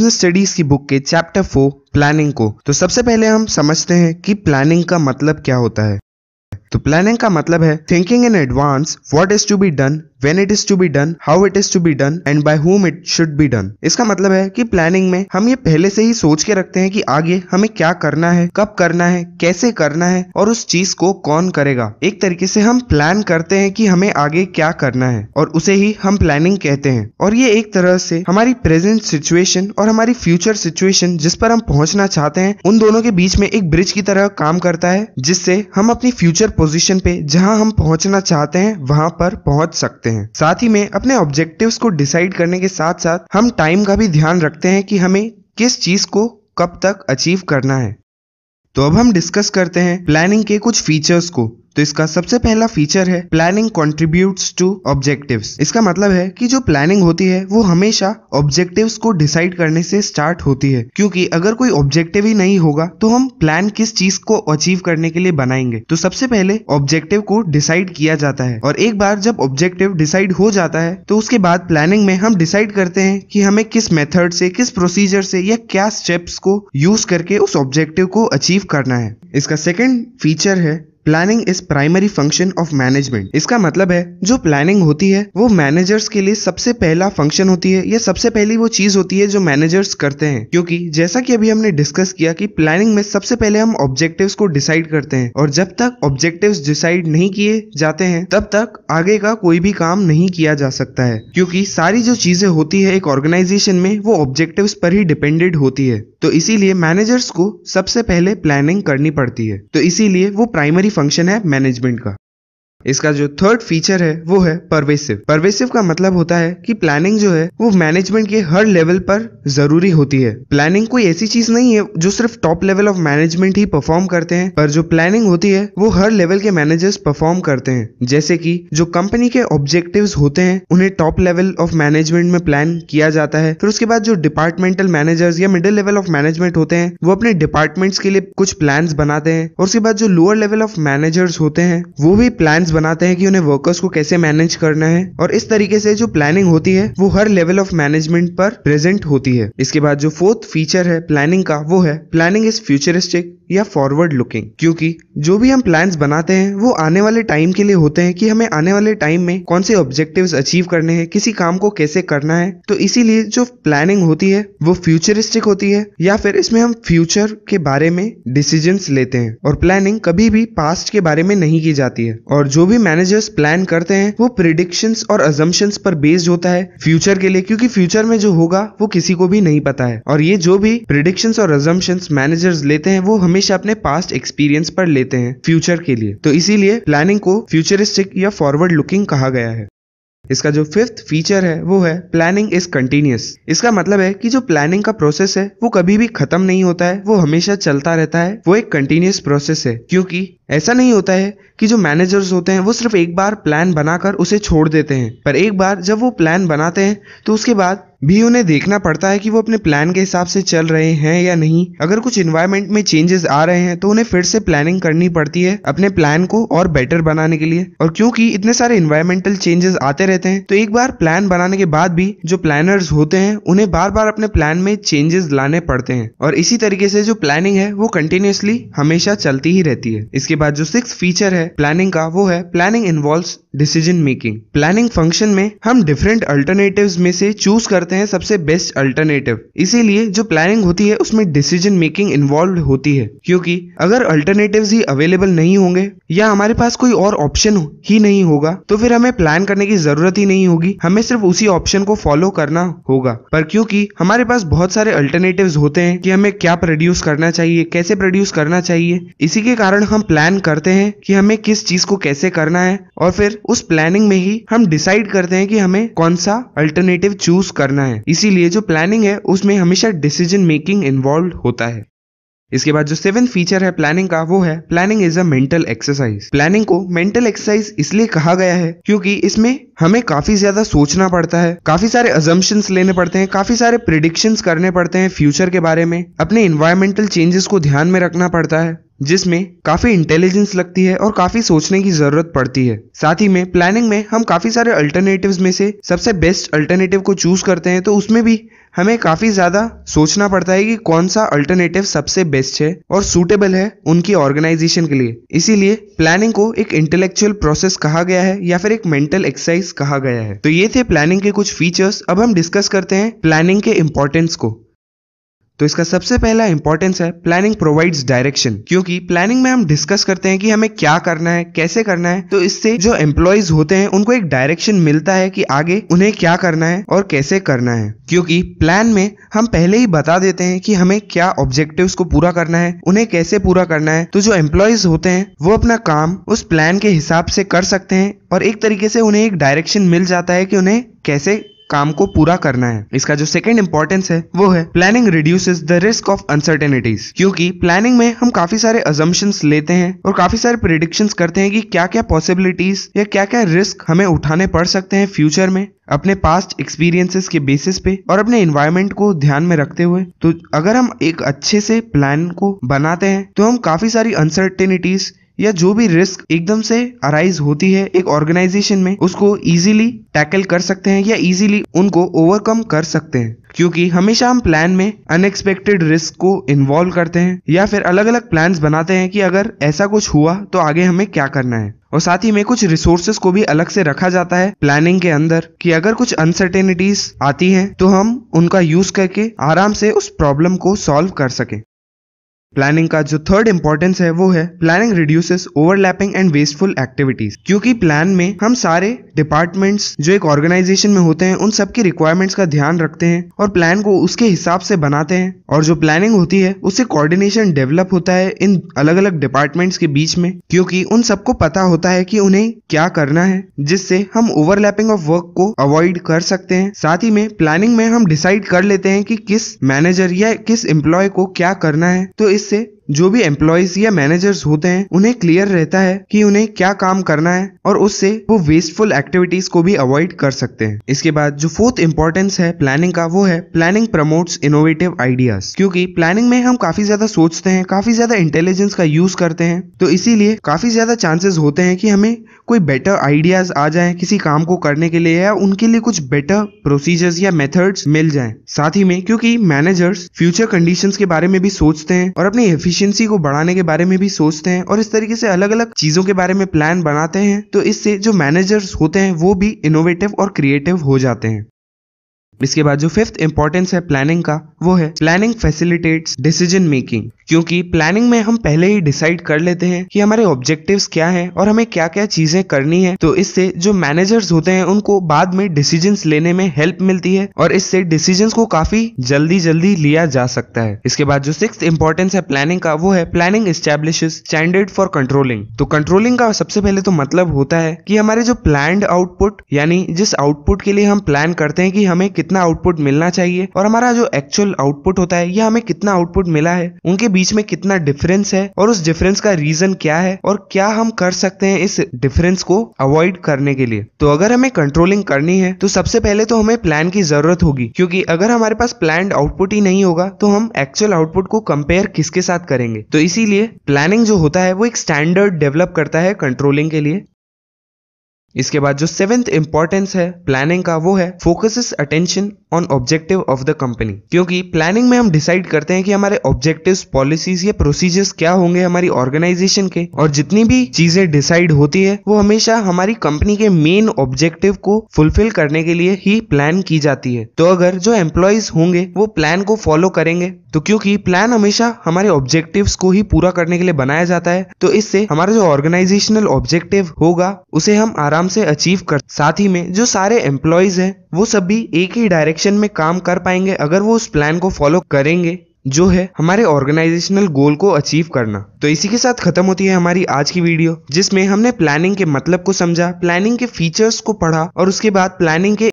personal studies की book के chapter four planning को तो सबसे पहले हम समझते हैं कि प्लानिंग का मतलब क्या होता है तो प्लानिंग का मतलब है thinking in advance what is to be done when it is to be done how it is to be done and by whom it should be done इसका मतलब है कि प्लानिंग में हम ये पहले से ही सोच के रखते हैं कि आगे हमें क्या करना है कब करना है कैसे करना है और उस चीज को कौन करेगा एक तरीके से हम प्लान करते हैं कि हमें आगे क्या करना है और उसे ही हम प्लानिंग कहते हैं और ये एक तरह से हमारी प्रेजेंट सिचुएशन और हमारी फ्यूचर सिचुएशन जिस पर हम पहुंचना चाहते हैं उन दोनों के बीच में एक ब्रिज की तरह काम करता है जिससे हम अपनी फ्यूचर पोजिशन पे जहाँ हम पहुंचना चाहते हैं वहां पर पहुंच सकते हैं सकते हैं साथ ही में अपने ऑब्जेक्टिव्स को डिसाइड करने के साथ साथ हम टाइम का भी ध्यान रखते हैं कि हमें किस चीज को कब तक अचीव करना है तो अब हम डिस्कस करते हैं प्लानिंग के कुछ फीचर्स को तो इसका सबसे पहला फीचर है प्लानिंग कॉन्ट्रीब्यूट टू ऑब्जेक्टिव इसका मतलब है कि जो प्लानिंग होती है वो हमेशा ऑब्जेक्टिव को डिसाइड करने से स्टार्ट होती है क्योंकि अगर कोई ऑब्जेक्टिव ही नहीं होगा तो हम प्लान किस चीज को अचीव करने के लिए बनाएंगे तो सबसे पहले ऑब्जेक्टिव को डिसाइड किया जाता है और एक बार जब ऑब्जेक्टिव डिसाइड हो जाता है तो उसके बाद प्लानिंग में हम डिसाइड करते हैं कि हमें किस मेथड से किस प्रोसीजर से या क्या स्टेप्स को यूज करके उस ऑब्जेक्टिव को अचीव करना है इसका सेकेंड फीचर है planning is primary function of management इसका मतलब है जो प्लानिंग होती है वो मैनेजर्स के लिए सबसे पहला फंक्शन होती है या सबसे पहली वो चीज होती है जो मैनेजर्स करते हैं क्योंकि जैसा कि अभी हमने डिस्कस किया कि प्लानिंग में सबसे पहले हम ऑब्जेक्टिव्स को डिसाइड करते हैं और जब तक ऑब्जेक्टिव्स डिसाइड नहीं किए जाते हैं तब तक आगे का कोई भी काम नहीं किया जा सकता है क्योंकि सारी जो चीजें होती है एक ऑर्गेनाइजेशन में वो ऑब्जेक्टिव्स पर ही डिपेंडेड होती है तो इसीलिए मैनेजर्स को सबसे पहले प्लानिंग करनी पड़ती है तो इसीलिए वो प्राइमरी फंक्शन है मैनेजमेंट का इसका जो थर्ड फीचर है वो है परवेसिव परवेसिव का मतलब होता है कि प्लानिंग जो है वो मैनेजमेंट के हर लेवल पर जरूरी होती है प्लानिंग कोई ऐसी चीज नहीं है जो सिर्फ टॉप लेवल ऑफ मैनेजमेंट ही परफॉर्म करते हैं पर जो प्लानिंग होती है वो हर लेवल के मैनेजर्स परफॉर्म करते हैं जैसे कि जो कंपनी के ऑब्जेक्टिव होते हैं उन्हें टॉप लेवल ऑफ मैनेजमेंट में प्लान किया जाता है फिर उसके बाद जो डिपार्टमेंटल मैनेजर्स या मिडिल लेवल ऑफ मैनेजमेंट होते हैं वो अपने डिपार्टमेंट्स के लिए कुछ प्लान बनाते हैं और उसके बाद जो लोअर लेवल ऑफ मैनेजर्स होते हैं वो भी प्लान प्लान्स बनाते हैं कि उन्हें वर्कर्स को कैसे मैनेज करना है और इस तरीके से जो प्लानिंग होती है वो हर लेवल ऑफ मैनेजमेंट पर प्रेजेंट होती है इसके बाद जो फोर्थ फीचर है प्लानिंग का वो है प्लानिंग इज फ्यूचरिस्टिक या फॉरवर्ड लुकिंग क्योंकि जो भी हम प्लान्स बनाते हैं वो आने वाले टाइम के लिए होते हैं कि हमें आने वाले टाइम में कौन से ऑब्जेक्टिव्स अचीव करने हैं किसी काम को कैसे करना है तो इसीलिए जो प्लानिंग होती है वो फ्यूचरिस्टिक होती है या फिर इसमें हम फ्यूचर के बारे में डिसीजन लेते हैं और प्लानिंग कभी भी पास्ट के बारे में नहीं की जाती है और जो जो भी मैनेजर्स प्लान करते हैं वो प्रिडिक्शन और अजम्पन्स पर बेस्ड होता है फ्यूचर के लिए क्योंकि फ्यूचर में जो होगा वो किसी को भी नहीं पता है और ये जो भी प्रिडिक्शन और अजम्पन मैनेजर्स लेते हैं वो हमेशा अपने पास्ट एक्सपीरियंस पर लेते हैं फ्यूचर के लिए तो इसीलिए प्लानिंग को फ्यूचरिस्टिक या फॉरवर्ड लुकिंग कहा गया है इसका जो फिफ्थ फीचर है वो है प्लानिंग इज कंटिन्यूस इसका मतलब है कि जो प्लानिंग का प्रोसेस है वो कभी भी खत्म नहीं होता है वो हमेशा चलता रहता है वो एक कंटिन्यूस प्रोसेस है क्योंकि ऐसा नहीं होता है कि जो मैनेजर्स होते हैं वो सिर्फ एक बार प्लान बनाकर उसे छोड़ देते हैं पर एक बार जब वो प्लान बनाते हैं तो उसके बाद भी उन्हें देखना पड़ता है कि वो अपने प्लान के हिसाब से चल रहे हैं या नहीं अगर कुछ इन्वायरमेंट में चेंजेस आ रहे हैं तो उन्हें फिर से प्लानिंग करनी पड़ती है अपने प्लान को और बेटर बनाने के लिए और क्योंकि इतने सारे इन्वायरमेंटल चेंजेस आते रहते हैं तो एक बार प्लान बनाने के बाद भी जो प्लानर्स होते हैं उन्हें बार बार अपने प्लान में चेंजेस लाने पड़ते हैं और इसी तरीके से जो प्लानिंग है वो कंटिन्यूसली हमेशा चलती ही रहती है इसके बाद जो सिक्स फीचर है प्लानिंग का वो है planning involve decision making planning function में हम डिफरेंट अल्टरनेटिव्स में से चूज करते हैं सबसे बेस्ट अल्टरनेटिव इसीलिए जो प्लानिंग होती है उसमें डिसीजन मेकिंग इन्वॉल्व होती है क्योंकि अगर अल्टरनेटिव ही अवेलेबल नहीं होंगे या हमारे पास कोई और ऑप्शन ही नहीं होगा तो फिर हमें प्लान करने की जरूरत ही नहीं होगी हमें सिर्फ उसी ऑप्शन को फॉलो करना होगा पर क्योंकि हमारे पास बहुत सारे अल्टरनेटिव होते हैं कि हमें क्या प्रोड्यूस करना चाहिए कैसे प्रोड्यूस करना चाहिए इसी के कारण हम प्लान करते हैं कि हमें किस चीज को कैसे करना है और फिर उस प्लानिंग में ही हम डिसाइड करते हैं कि हमें कौन सा अल्टरनेटिव चूज करना है इसीलिए जो प्लानिंग है उसमें हमेशा डिसीजन मेकिंग इन्वॉल्व होता है इसके बाद जो सेवन फीचर है प्लानिंग का वो है planning is a mental exercise planning को मेंटल एक्सरसाइज इसलिए कहा गया है क्योंकि इसमें हमें काफी ज्यादा सोचना पड़ता है काफी सारे अजम्पन्स लेने पड़ते हैं काफी सारे प्रिडिक्शंस करने पड़ते हैं फ्यूचर के बारे में अपने इन्वायरमेंटल चेंजेस को ध्यान में रखना पड़ता है जिसमें काफी इंटेलिजेंस लगती है और काफी सोचने की जरूरत पड़ती है साथ ही में प्लानिंग में हम काफी सारे अल्टरनेटिव्स में से सबसे बेस्ट अल्टरनेटिव को चूज करते हैं तो उसमें भी हमें काफी ज्यादा सोचना पड़ता है कि कौन सा अल्टरनेटिव सबसे बेस्ट है और सूटेबल है उनकी ऑर्गेनाइजेशन के लिए इसीलिए प्लानिंग को एक इंटेलेक्चुअल प्रोसेस कहा गया है या फिर एक मेंटल एक्सरसाइज कहा गया है तो ये थे प्लानिंग के कुछ फीचर्स अब हम डिस्कस करते हैं प्लानिंग के इंपॉर्टेंस को तो इसका सबसे पहला इंपॉर्टेंस है प्लानिंग प्रोवाइड्स डायरेक्शन क्योंकि प्लानिंग में हम डिस्कस करते हैं कि हमें क्या करना है कैसे करना है तो इससे जो एम्प्लॉयज होते हैं उनको एक डायरेक्शन मिलता है कि आगे उन्हें क्या करना है और कैसे करना है क्योंकि प्लान में हम पहले ही बता देते हैं कि हमें क्या ऑब्जेक्टिव को पूरा करना है उन्हें कैसे पूरा करना है तो जो एम्प्लॉयज होते हैं वो अपना काम उस प्लान के हिसाब से कर सकते हैं और एक तरीके से उन्हें एक डायरेक्शन मिल जाता है कि उन्हें कैसे काम को पूरा करना है इसका जो सेकेंड इंपॉर्टेंस है वो है planning reduce the risk of uncertainties क्योंकि प्लानिंग में हम काफी सारे अजम्पन्स लेते हैं और काफी सारे प्रिडिक्शन करते हैं कि क्या क्या पॉसिबिलिटीज या क्या क्या रिस्क हमें उठाने पड़ सकते हैं फ्यूचर में अपने पास्ट एक्सपीरियंसेस के बेसिस पे और अपने इन्वायरमेंट को ध्यान में रखते हुए तो अगर हम एक अच्छे से प्लान को बनाते हैं तो हम काफी सारी अनसर्टेनिटीज या जो भी रिस्क एकदम से अराइज होती है एक ऑर्गेनाइजेशन में उसको इजीली टैकल कर सकते हैं या इजीली उनको ओवरकम कर सकते हैं क्योंकि हमेशा हम प्लान में अनएक्सपेक्टेड रिस्क को इन्वॉल्व करते हैं या फिर अलग अलग प्लान्स बनाते हैं कि अगर ऐसा कुछ हुआ तो आगे हमें क्या करना है और साथ ही में कुछ रिसोर्सेस को भी अलग से रखा जाता है प्लानिंग के अंदर कि अगर कुछ अनसर्टेनिटीज आती हैं तो हम उनका यूज करके आराम से उस प्रॉब्लम को सॉल्व कर सके प्लानिंग का जो थर्ड इंपॉर्टेंस है वो है planning reduces overlapping and wasteful activities क्योंकि प्लान में हम सारे डिपार्टमेंट्स जो एक ऑर्गेनाइजेशन में होते हैं उन सब की रिक्वायरमेंट्स का ध्यान रखते हैं और प्लान को उसके हिसाब से बनाते हैं और जो प्लानिंग होती है उससे कोऑर्डिनेशन डेवलप होता है इन अलग अलग डिपार्टमेंट्स के बीच में क्योंकि उन सबको पता होता है कि उन्हें क्या करना है जिससे हम ओवरलैपिंग ऑफ वर्क को अवॉइड कर सकते हैं साथ ही में प्लानिंग में हम डिसाइड कर लेते हैं कि किस मैनेजर या किस एम्प्लॉय को क्या करना है तो C'est जो भी एम्प्लॉयज या मैनेजर्स होते हैं उन्हें क्लियर रहता है कि उन्हें क्या काम करना है और उससे वो वेस्टफुल एक्टिविटीज को भी अवॉइड कर सकते हैं इसके बाद जो फोर्थ इंपॉर्टेंस है प्लानिंग का वो है प्लानिंग प्रमोट्स इनोवेटिव आइडियाज क्योंकि प्लानिंग में हम काफी ज्यादा सोचते हैं काफी ज्यादा इंटेलिजेंस का यूज करते हैं तो इसीलिए काफी ज्यादा चांसेस होते हैं कि हमें कोई बेटर आइडियाज आ जाए किसी काम को करने के लिए या उनके लिए कुछ बेटर प्रोसीजर्स या मेथड्स मिल जाए साथ ही में क्योंकि मैनेजर्स फ्यूचर कंडीशंस के बारे में भी सोचते हैं और अपनी एफिशिएंट एफिशिएंसी को बढ़ाने के बारे में भी सोचते हैं और इस तरीके से अलग अलग चीजों के बारे में प्लान बनाते हैं तो इससे जो मैनेजर्स होते हैं वो भी इनोवेटिव और क्रिएटिव हो जाते हैं इसके बाद जो फिफ्थ इंपॉर्टेंस है प्लानिंग का वो है प्लानिंग फैसिलिटेट्स डिसीजन मेकिंग क्योंकि प्लानिंग में हम पहले ही डिसाइड कर लेते हैं कि हमारे ऑब्जेक्टिव्स क्या हैं और हमें क्या क्या चीजें करनी है तो इससे जो मैनेजर्स होते हैं उनको बाद में डिसीजन लेने में हेल्प मिलती है और इससे डिसीजन को काफी जल्दी जल्दी लिया जा सकता है इसके बाद जो सिक्स इंपॉर्टेंस है प्लानिंग का वो है planning establish standard for controlling तो कंट्रोलिंग का सबसे पहले तो मतलब होता है कि हमारे जो प्लान आउटपुट यानी जिस आउटपुट के लिए हम प्लान करते हैं कि हमें कितना आउटपुट मिलना चाहिए और हमारा जो एक्चुअल आउटपुट होता है या हमें कितना आउटपुट मिला है उनके बीच बीच में कितना डिफरेंस है और उस डिफरेंस का रीजन क्या है और क्या हम कर सकते हैं इस डिफरेंस को अवॉइड करने के लिए तो अगर हमें कंट्रोलिंग करनी है तो सबसे पहले तो हमें प्लान की जरूरत होगी क्योंकि अगर हमारे पास प्लान आउटपुट ही नहीं होगा तो हम एक्चुअल आउटपुट को कंपेयर किसके साथ करेंगे तो इसीलिए प्लानिंग जो होता है वो एक स्टैंडर्ड डेवलप करता है कंट्रोलिंग के लिए इसके बाद जो सेवेंथ इंपॉर्टेंस है प्लानिंग का वो है focus attention on objective of the company क्योंकि प्लानिंग में हम डिसाइड करते हैं कि हमारे ऑब्जेक्टिव पॉलिसीज या प्रोसीजर्स क्या होंगे हमारी ऑर्गेनाइजेशन के और जितनी भी चीजें डिसाइड होती है वो हमेशा हमारी कंपनी के मेन ऑब्जेक्टिव को फुलफिल करने के लिए ही प्लान की जाती है तो अगर जो एम्प्लॉयज होंगे वो प्लान को फॉलो करेंगे तो क्योंकि प्लान हमेशा हमारे ऑब्जेक्टिव को ही पूरा करने के लिए बनाया जाता है तो इससे हमारा जो ऑर्गेनाइजेशनल ऑब्जेक्टिव होगा उसे हम आराम आराम से अचीव कर साथ ही में जो सारे एम्प्लॉयज हैं वो सभी एक ही डायरेक्शन में काम कर पाएंगे अगर वो उस प्लान को फॉलो करेंगे जो है हमारे ऑर्गेनाइजेशनल गोल को अचीव करना तो इसी के साथ खत्म होती है हमारी आज की वीडियो जिसमें हमने प्लानिंग के मतलब को समझा प्लानिंग के फीचर्स को पढ़ा और उसके बाद प्लानिंग के